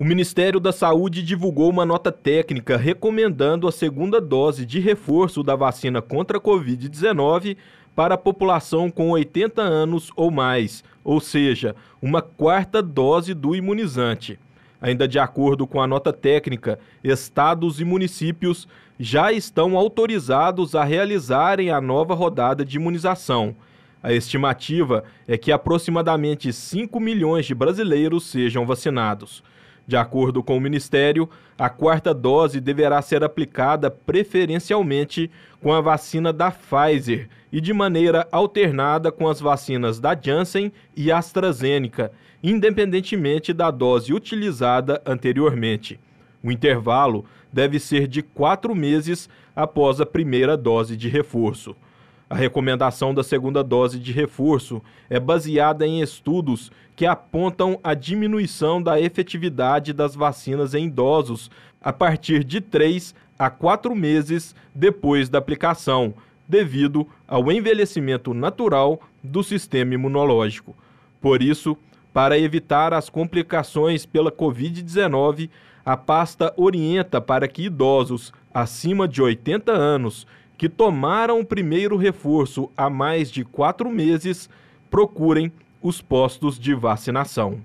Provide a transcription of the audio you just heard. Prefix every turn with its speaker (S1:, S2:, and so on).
S1: O Ministério da Saúde divulgou uma nota técnica recomendando a segunda dose de reforço da vacina contra a Covid-19 para a população com 80 anos ou mais, ou seja, uma quarta dose do imunizante. Ainda de acordo com a nota técnica, estados e municípios já estão autorizados a realizarem a nova rodada de imunização. A estimativa é que aproximadamente 5 milhões de brasileiros sejam vacinados. De acordo com o Ministério, a quarta dose deverá ser aplicada preferencialmente com a vacina da Pfizer e de maneira alternada com as vacinas da Janssen e AstraZeneca, independentemente da dose utilizada anteriormente. O intervalo deve ser de quatro meses após a primeira dose de reforço. A recomendação da segunda dose de reforço é baseada em estudos que apontam a diminuição da efetividade das vacinas em idosos a partir de 3 a 4 meses depois da aplicação, devido ao envelhecimento natural do sistema imunológico. Por isso, para evitar as complicações pela Covid-19, a pasta orienta para que idosos acima de 80 anos que tomaram o primeiro reforço há mais de quatro meses procurem os postos de vacinação.